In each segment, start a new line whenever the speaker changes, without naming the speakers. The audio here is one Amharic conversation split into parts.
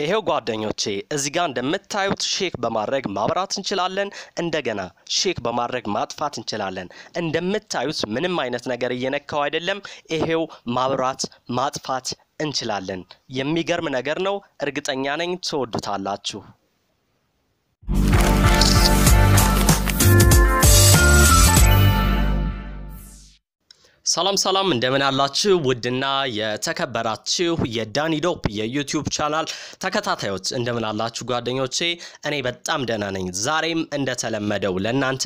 ይሄው ጓደኞቼ እዚህ ጋር እንደምታዩት ሼክ በማድረግ ማብራት እንችላለን። እንደገና ሼክ በማድረግ ማጥፋት እንችላለን። እንደምታዩት ምንም አይነት ነገር እየነካው አይደለም። ይሄው ማብራት ማጥፋት እንችላለን። የሚገርም ነገር ነው። እርግጠኛ ነኝ ትወዱታላችሁ። ሰላም ሰላም እንደምን አላችሁ? ውድና የተከበራችሁ የዳኒዶፕ የዩቲዩብ ቻናል ተከታታዮች እንደምን አላችሁ ጓደኞቼ? እኔ በጣም ደህና ነኝ። ዛሬም እንደተለመደው ለእናንተ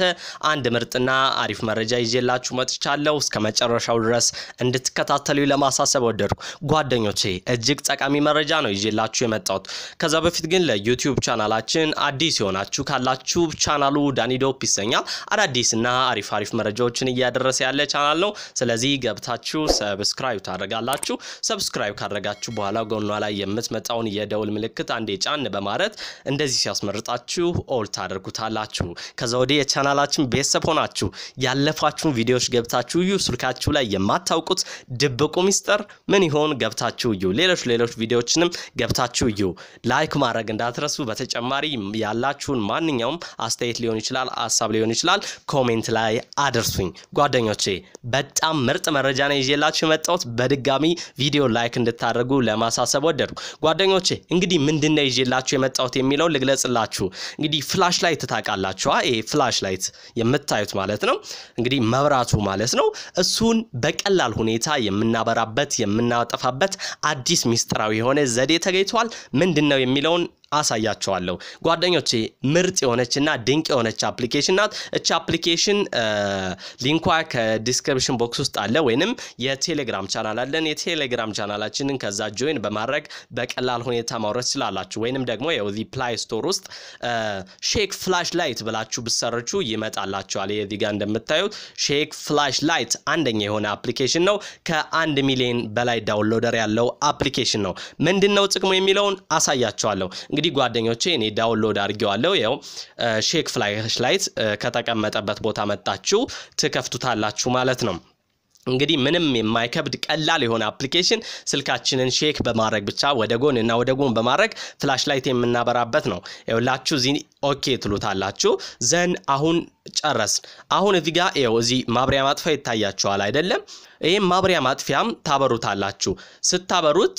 አንድ ምርጥና አሪፍ መረጃ ይዤላችሁ መጥቻለሁ። እስከ መጨረሻው ድረስ እንድትከታተሉ ለማሳሰብ ወደድኩ ጓደኞቼ። እጅግ ጠቃሚ መረጃ ነው ይዤላችሁ የመጣሁት። ከዛ በፊት ግን ለዩቲዩብ ቻናላችን አዲስ የሆናችሁ ካላችሁ ቻናሉ ዳኒዶፕ ይሰኛል። አዳዲስና አሪፍ አሪፍ መረጃዎችን እያደረሰ ያለ ቻናል ነው። ስለዚህ ገብታችሁ ሰብስክራይብ ታደርጋላችሁ። ሰብስክራይብ ካደረጋችሁ በኋላ ጎኗ ላይ የምትመጣውን የደውል ምልክት አንዴ ጫን በማለት እንደዚህ ሲያስመርጣችሁ ኦል ታደርጉታላችሁ። ከዛ ወዲህ የቻናላችን ቤተሰብ ሆናችሁ ያለፋችሁን ቪዲዮዎች ገብታችሁ እዩ። ስልካችሁ ላይ የማታውቁት ድብቁ ሚስጥር ምን ይሆን? ገብታችሁ እዩ። ሌሎች ሌሎች ቪዲዮዎችንም ገብታችሁ እዩ። ላይክ ማድረግ እንዳትረሱ። በተጨማሪ ያላችሁን ማንኛውም አስተያየት ሊሆን ይችላል፣ ሀሳብ ሊሆን ይችላል፣ ኮሜንት ላይ አድርሱኝ ጓደኞቼ በጣም ምርጥ መረጃ ነው ይዤላችሁ የመጣሁት። በድጋሚ ቪዲዮ ላይክ እንድታደርጉ ለማሳሰብ ወደድኩ። ጓደኞቼ እንግዲህ ምንድን ነው ይዤላችሁ የመጣሁት የሚለው ልግለጽላችሁ። እንግዲህ ፍላሽ ላይት ታውቃላችኋ? ይሄ ፍላሽ ላይት የምታዩት ማለት ነው እንግዲህ መብራቱ ማለት ነው። እሱን በቀላል ሁኔታ የምናበራበት የምናጠፋበት አዲስ ሚስጥራዊ የሆነ ዘዴ ተገኝቷል። ምንድን ነው የሚለውን አሳያቸዋለሁ ጓደኞቼ ምርጥ የሆነችና ድንቅ የሆነች አፕሊኬሽን ናት። እች አፕሊኬሽን ሊንኳ ከዲስክሪፕሽን ቦክስ ውስጥ አለ፣ ወይንም የቴሌግራም ቻናል አለን። የቴሌግራም ቻናላችንን ከዛ ጆይን በማድረግ በቀላል ሁኔታ ማውረድ ስላላችሁ፣ ወይንም ደግሞ የዚህ ፕላይ ስቶር ውስጥ ሼክ ፍላሽ ላይት ብላችሁ ብሰርቹ ይመጣላችኋል። የዚህ ጋር እንደምታዩት ሼክ ፍላሽ ላይት አንደኛ የሆነ አፕሊኬሽን ነው። ከአንድ ሚሊዮን በላይ ዳውንሎደር ያለው አፕሊኬሽን ነው። ምንድን ነው ጥቅሙ የሚለውን አሳያቸዋለሁ። እንግዲህ ጓደኞቼ እኔ ዳውንሎድ አድርጌዋለሁ። ይኸው ሼክ ፍላሽ ላይት ከተቀመጠበት ቦታ መጣችሁ ትከፍቱታላችሁ ማለት ነው። እንግዲህ ምንም የማይከብድ ቀላል የሆነ አፕሊኬሽን ስልካችንን ሼክ በማድረግ ብቻ ወደ ጎን እና ወደ ጎን በማድረግ ፍላሽ ላይት የምናበራበት ነው። ይኸውላችሁ እዚህ ኦኬ ትሉታላችሁ። ዘን አሁን ጨረስን። አሁን እዚህ ጋር ይኸው እዚህ ማብሪያ ማጥፊያ ይታያችኋል አይደለም? ይህም ማብሪያ ማጥፊያም ታበሩታላችሁ። ስታበሩት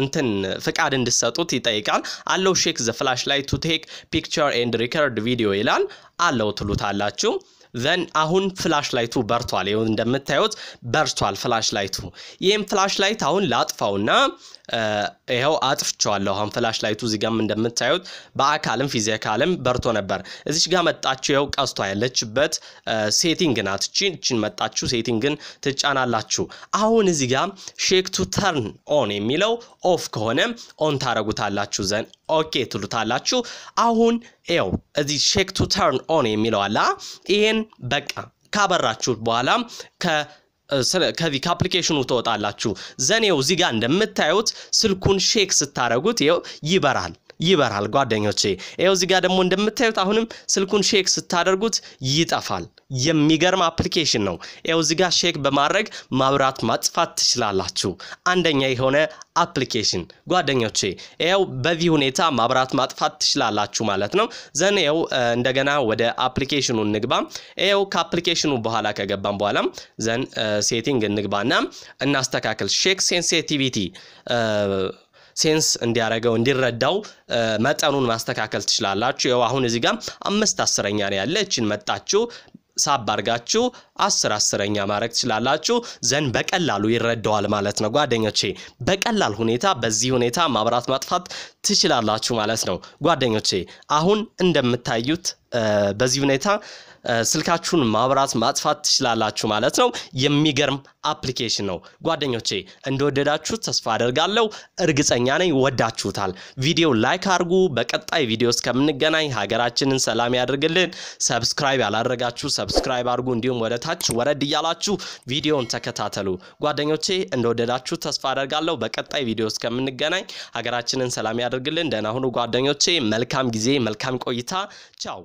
እንትን ፍቃድ እንድሰጡት ይጠይቃል። አለው ሼክ ዘ ፍላሽ ላይት ቱ ቴክ ፒክቸር ኤንድ ሪከርድ ቪዲዮ ይላል። አለው ትሉታላችሁ። ዘን አሁን ፍላሽ ላይቱ በርቷል። ይኸው እንደምታዩት በርቷል ፍላሽ ላይቱ። ይህም ፍላሽ ላይት አሁን ላጥፋውና ይኸው አጥፍቼዋለሁ። አሁን ፍላሽ ላይቱ እዚህ ጋም እንደምታዩት በአካልም ፊዚካልም በርቶ ነበር። እዚች ጋር መጣችሁ ይኸው ቀስቷ ያለችበት ሴቲንግ ናት። እችን መጣችሁ ሴቲንግን ትጫናላችሁ። አሁን እዚህ ጋር ሼክ ቱ ተርን ኦን የሚለው ኦፍ ከሆነ ኦን ታረጉታላችሁ ዘን ኦኬ ትሉታላችሁ። አሁን ይኸው እዚህ ሼክ ቱ ተርን ኦን የሚለው አላ ይሄን ግን በቃ ካበራችሁ በኋላ ከዚህ ከአፕሊኬሽኑ ትወጣላችሁ። ዘኔው እዚህ ጋር እንደምታዩት ስልኩን ሼክ ስታደረጉት ይበራል። ይበራል ጓደኞቼ። ይኸው እዚህ ጋር ደግሞ እንደምታዩት አሁንም ስልኩን ሼክ ስታደርጉት ይጠፋል። የሚገርም አፕሊኬሽን ነው። ይኸው እዚህ ጋር ሼክ በማድረግ ማብራት ማጥፋት ትችላላችሁ። አንደኛ የሆነ አፕሊኬሽን ጓደኞቼ፣ ይኸው በዚህ ሁኔታ ማብራት ማጥፋት ትችላላችሁ ማለት ነው። ዘን ይኸው እንደገና ወደ አፕሊኬሽኑ እንግባ። ይኸው ከአፕሊኬሽኑ በኋላ ከገባም በኋላ ዘን ሴቲንግ እንግባና እናስተካክል ሼክ ሴንሲቲቪቲ ሴንስ እንዲያደርገው እንዲረዳው መጠኑን ማስተካከል ትችላላችሁ። ይኸው አሁን እዚህ ጋር አምስት አስረኛ ነው ያለ እችን መጣችሁ ሳብ አድርጋችሁ አስር አስረኛ ማድረግ ትችላላችሁ። ዘን በቀላሉ ይረዳዋል ማለት ነው ጓደኞቼ። በቀላል ሁኔታ በዚህ ሁኔታ ማብራት ማጥፋት ትችላላችሁ ማለት ነው ጓደኞቼ። አሁን እንደምታዩት በዚህ ሁኔታ ስልካችሁን ማብራት ማጥፋት ትችላላችሁ ማለት ነው። የሚገርም አፕሊኬሽን ነው ጓደኞቼ። እንደወደዳችሁት ተስፋ አደርጋለሁ። እርግጠኛ ነኝ ወዳችሁታል። ቪዲዮ ላይክ አድርጉ። በቀጣይ ቪዲዮ እስከምንገናኝ ሀገራችንን ሰላም ያደርግልን ሰብስክራይብ ያላደረጋችሁ ሰብስክራይብ አድርጉ። እንዲሁም ወደ ታች ወረድ እያላችሁ ቪዲዮን ተከታተሉ ጓደኞቼ። እንደወደዳችሁት ተስፋ አደርጋለሁ። በቀጣይ ቪዲዮ እስከምንገናኝ ሀገራችንን ሰላም ያደርግልን። ደህና ሁኑ ጓደኞቼ። መልካም ጊዜ፣ መልካም ቆይታ። ቻው